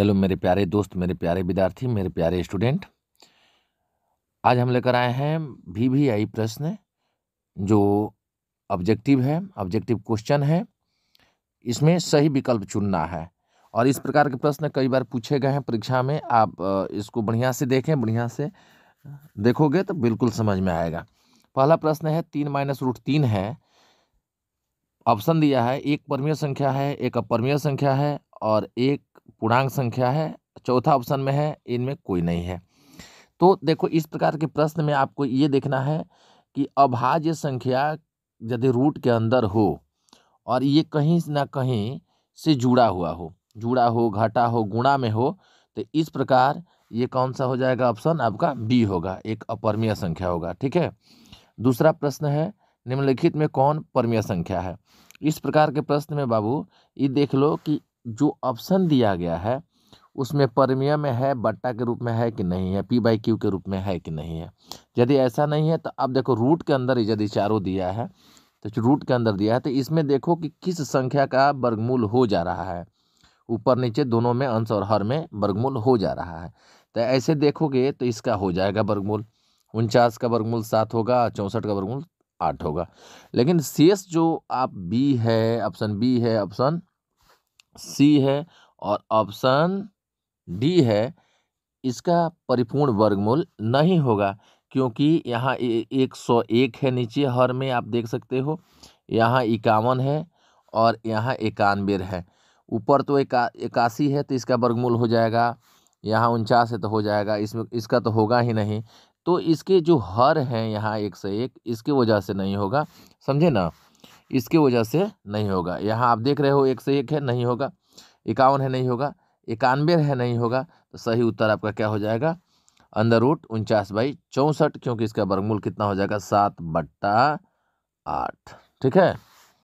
hello मेरे प्यारे दोस्त मेरे प्यारे विद्यार्थी मेरे प्यारे स्टूडेंट आज हम लेकर आए हैं भी भी आई प्रश्न जो ऑब्जेक्टिव है ऑब्जेक्टिव क्वेश्चन है इसमें सही विकल्प चुनना है और इस प्रकार के प्रश्न कई बार पूछे गए हैं परीक्षा में आप इसको बढ़िया से देखें बढ़िया से देखोगे तो बिल्कुल समझ में आएगा पहला प्रश्न है तीन माइनस रूट तीन है ऑप्शन दिया है एक परमीय संख्या है एक अपरमीय संख्या है और एक पूर्णांक संख्या है चौथा ऑप्शन में है इनमें कोई नहीं है तो देखो इस प्रकार के प्रश्न में आपको ये देखना है कि अभाज्य संख्या यदि रूट के अंदर हो और ये कहीं ना कहीं से जुड़ा हुआ हो जुड़ा हो घाटा हो गुणा में हो तो इस प्रकार ये कौन सा हो जाएगा ऑप्शन आपका बी होगा एक अपरमीय संख्या होगा ठीक है दूसरा प्रश्न है निम्नलिखित में कौन परमीय संख्या है इस प्रकार के प्रश्न में बाबू ये देख लो कि जो ऑप्शन दिया गया है उसमें में है बट्टा के रूप में है कि नहीं है पी बाई क्यू के रूप में है कि नहीं है यदि ऐसा नहीं है तो अब देखो रूट के अंदर यदि चारों दिया है तो रूट के अंदर दिया है तो इसमें देखो कि किस संख्या का वर्गमूल हो जा रहा है ऊपर नीचे दोनों में अंश और हर में वर्गमूल हो जा रहा है तो ऐसे देखोगे तो इसका हो जाएगा वर्गमूल उनचास का वर्गमूल सात होगा चौंसठ का वर्गमूल आठ होगा लेकिन शेष जो आप बी है ऑप्शन बी है ऑप्शन सी है और ऑप्शन डी है इसका परिपूर्ण वर्गमूल नहीं होगा क्योंकि यहाँ एक सौ एक है नीचे हर में आप देख सकते हो यहाँ इक्यावन है और यहाँ इक्यानवे है ऊपर तो एका इक्यासी है तो इसका वर्गमूल हो जाएगा यहाँ उनचास है तो हो जाएगा इसमें इसका तो होगा ही नहीं तो इसके जो हर हैं यहाँ एक से एक इसके वजह से नहीं होगा समझे ना इसके वजह से नहीं होगा यहाँ आप देख रहे हो एक से एक है नहीं होगा इक्यावन है नहीं होगा इक्यानवे है नहीं होगा तो सही उत्तर आपका क्या हो जाएगा अंदर रूट उनचास बाई चौंसठ क्योंकि इसका वर्गमूल कितना हो जाएगा सात बट्टा आठ ठीक है